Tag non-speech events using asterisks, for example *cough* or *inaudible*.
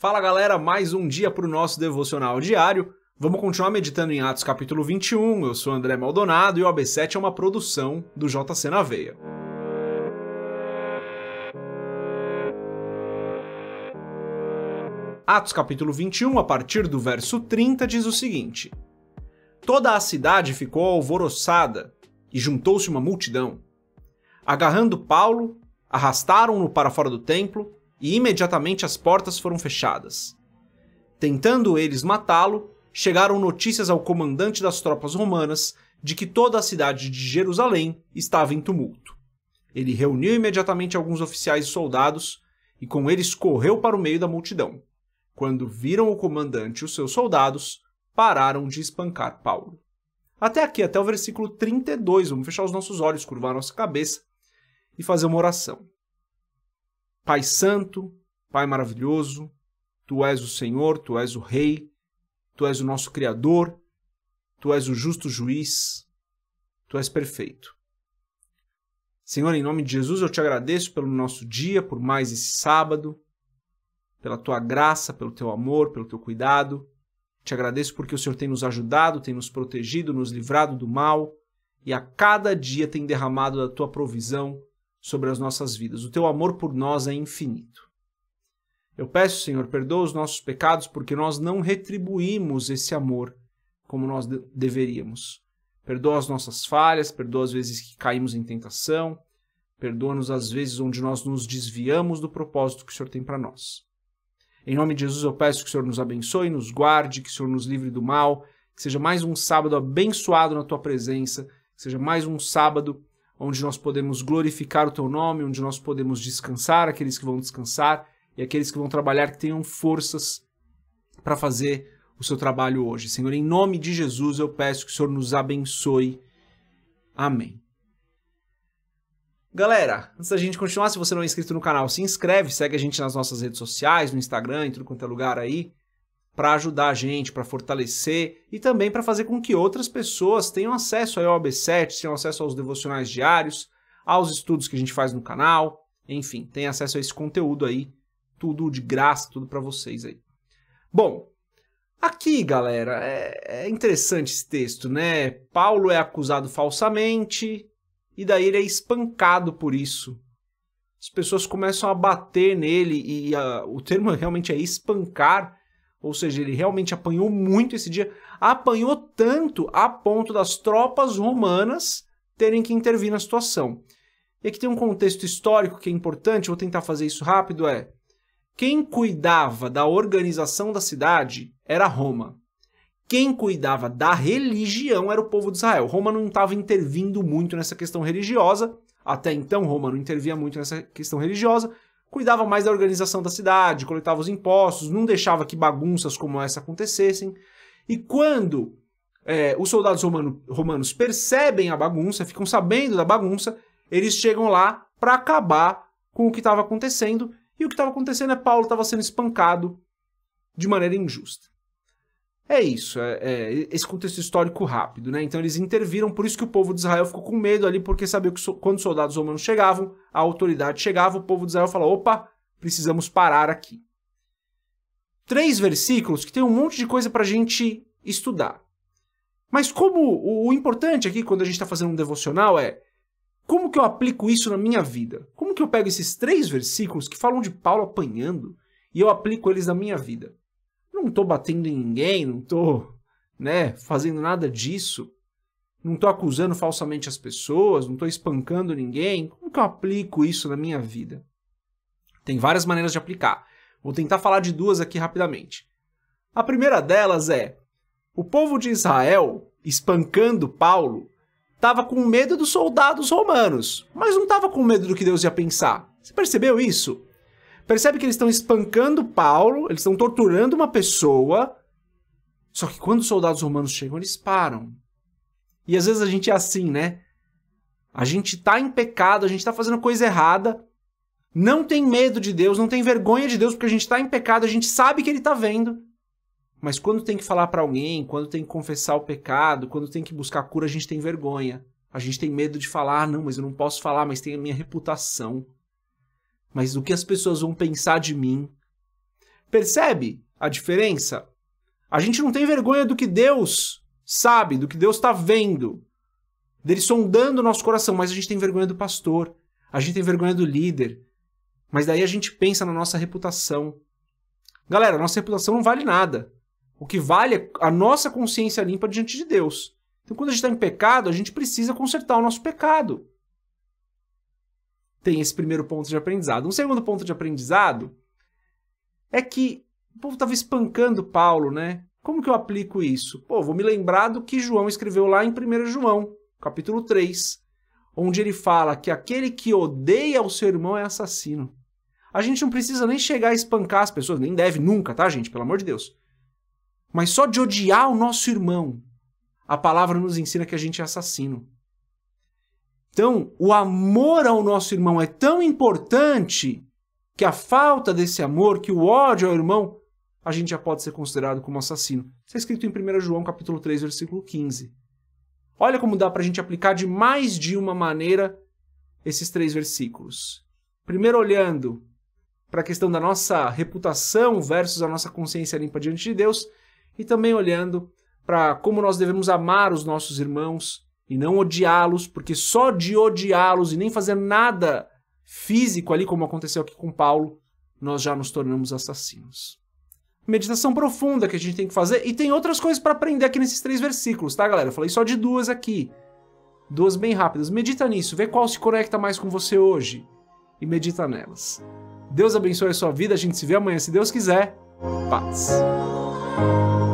Fala galera, mais um dia para o nosso devocional diário. Vamos continuar meditando em Atos capítulo 21. Eu sou André Maldonado e o AB7 é uma produção do JC na Veia. Atos capítulo 21, a partir do verso 30, diz o seguinte: Toda a cidade ficou alvoroçada e juntou-se uma multidão. Agarrando Paulo, arrastaram-no para fora do templo e imediatamente as portas foram fechadas. Tentando eles matá-lo, chegaram notícias ao comandante das tropas romanas de que toda a cidade de Jerusalém estava em tumulto. Ele reuniu imediatamente alguns oficiais e soldados e com eles correu para o meio da multidão. Quando viram o comandante e os seus soldados, pararam de espancar Paulo. Até aqui, até o versículo 32, vamos fechar os nossos olhos, curvar nossa cabeça e fazer uma oração. Pai Santo, Pai maravilhoso, Tu és o Senhor, Tu és o Rei, Tu és o nosso Criador, Tu és o justo juiz, Tu és perfeito. Senhor, em nome de Jesus, eu te agradeço pelo nosso dia, por mais esse sábado, pela tua graça, pelo teu amor, pelo teu cuidado. Te agradeço porque o Senhor tem nos ajudado, tem nos protegido, nos livrado do mal e a cada dia tem derramado da tua provisão sobre as nossas vidas. O teu amor por nós é infinito. Eu peço, Senhor, perdoa os nossos pecados porque nós não retribuímos esse amor como nós de deveríamos. Perdoa as nossas falhas, perdoa as vezes que caímos em tentação, perdoa-nos as vezes onde nós nos desviamos do propósito que o Senhor tem para nós. Em nome de Jesus, eu peço que o Senhor nos abençoe, nos guarde, que o Senhor nos livre do mal, que seja mais um sábado abençoado na tua presença, que seja mais um sábado onde nós podemos glorificar o teu nome, onde nós podemos descansar, aqueles que vão descansar e aqueles que vão trabalhar que tenham forças para fazer o seu trabalho hoje. Senhor, em nome de Jesus eu peço que o Senhor nos abençoe. Amém. Galera, antes da gente continuar, se você não é inscrito no canal, se inscreve, segue a gente nas nossas redes sociais, no Instagram, em tudo quanto é lugar aí para ajudar a gente, para fortalecer e também para fazer com que outras pessoas tenham acesso ao OB7, tenham acesso aos devocionais diários, aos estudos que a gente faz no canal, enfim, tenham acesso a esse conteúdo aí, tudo de graça, tudo para vocês aí. Bom, aqui, galera, é, é interessante esse texto, né? Paulo é acusado falsamente e daí ele é espancado por isso. As pessoas começam a bater nele e o termo *laughs* realmente é espancar ou seja, ele realmente apanhou muito esse dia, apanhou tanto a ponto das tropas romanas terem que intervir na situação. E aqui tem um contexto histórico que é importante, vou tentar fazer isso rápido, é quem cuidava da organização da cidade era Roma. Quem cuidava da religião era o povo de Israel. Roma não estava intervindo muito nessa questão religiosa, até então Roma não intervia muito nessa questão religiosa, cuidava mais da organização da cidade, coletava os impostos, não deixava que bagunças como essa acontecessem. E quando é, os soldados romano, romanos percebem a bagunça, ficam sabendo da bagunça, eles chegam lá para acabar com o que estava acontecendo. E o que estava acontecendo é Paulo estava sendo espancado de maneira injusta. É isso, é, é, esse contexto histórico rápido, né? Então eles interviram, por isso que o povo de Israel ficou com medo ali, porque sabia que so, quando os soldados romanos chegavam, a autoridade chegava, o povo de Israel falou: opa, precisamos parar aqui. Três versículos que tem um monte de coisa para a gente estudar. Mas como o, o importante aqui, quando a gente está fazendo um devocional, é como que eu aplico isso na minha vida? Como que eu pego esses três versículos que falam de Paulo apanhando e eu aplico eles na minha vida? Não tô batendo em ninguém, não tô, né, fazendo nada disso. Não tô acusando falsamente as pessoas, não tô espancando ninguém. Como que eu aplico isso na minha vida? Tem várias maneiras de aplicar. Vou tentar falar de duas aqui rapidamente. A primeira delas é: o povo de Israel, espancando Paulo, estava com medo dos soldados romanos, mas não estava com medo do que Deus ia pensar. Você percebeu isso? Percebe que eles estão espancando Paulo, eles estão torturando uma pessoa. Só que quando os soldados romanos chegam, eles param. E às vezes a gente é assim, né? A gente tá em pecado, a gente tá fazendo coisa errada, não tem medo de Deus, não tem vergonha de Deus, porque a gente tá em pecado, a gente sabe que ele tá vendo. Mas quando tem que falar para alguém, quando tem que confessar o pecado, quando tem que buscar cura, a gente tem vergonha. A gente tem medo de falar, ah, não, mas eu não posso falar, mas tem a minha reputação mas do que as pessoas vão pensar de mim. Percebe a diferença? A gente não tem vergonha do que Deus sabe, do que Deus está vendo, dele sondando o nosso coração, mas a gente tem vergonha do pastor, a gente tem vergonha do líder. Mas daí a gente pensa na nossa reputação. Galera, nossa reputação não vale nada. O que vale é a nossa consciência limpa diante de Deus. Então, quando a gente está em pecado, a gente precisa consertar o nosso pecado tem esse primeiro ponto de aprendizado. Um segundo ponto de aprendizado é que o povo estava espancando Paulo, né? Como que eu aplico isso? Pô, vou me lembrar do que João escreveu lá em 1 João, capítulo 3, onde ele fala que aquele que odeia o seu irmão é assassino. A gente não precisa nem chegar a espancar as pessoas, nem deve nunca, tá, gente? Pelo amor de Deus. Mas só de odiar o nosso irmão, a palavra nos ensina que a gente é assassino. Então, o amor ao nosso irmão é tão importante que a falta desse amor, que o ódio ao irmão, a gente já pode ser considerado como assassino. Isso é escrito em 1 João capítulo 3, versículo 15. Olha como dá para a gente aplicar de mais de uma maneira esses três versículos. Primeiro, olhando para a questão da nossa reputação versus a nossa consciência limpa diante de Deus, e também olhando para como nós devemos amar os nossos irmãos e não odiá-los, porque só de odiá-los e nem fazer nada físico ali, como aconteceu aqui com Paulo, nós já nos tornamos assassinos. Meditação profunda que a gente tem que fazer, e tem outras coisas para aprender aqui nesses três versículos, tá, galera? Eu falei só de duas aqui. Duas bem rápidas. Medita nisso, vê qual se conecta mais com você hoje e medita nelas. Deus abençoe a sua vida, a gente se vê amanhã, se Deus quiser. Paz.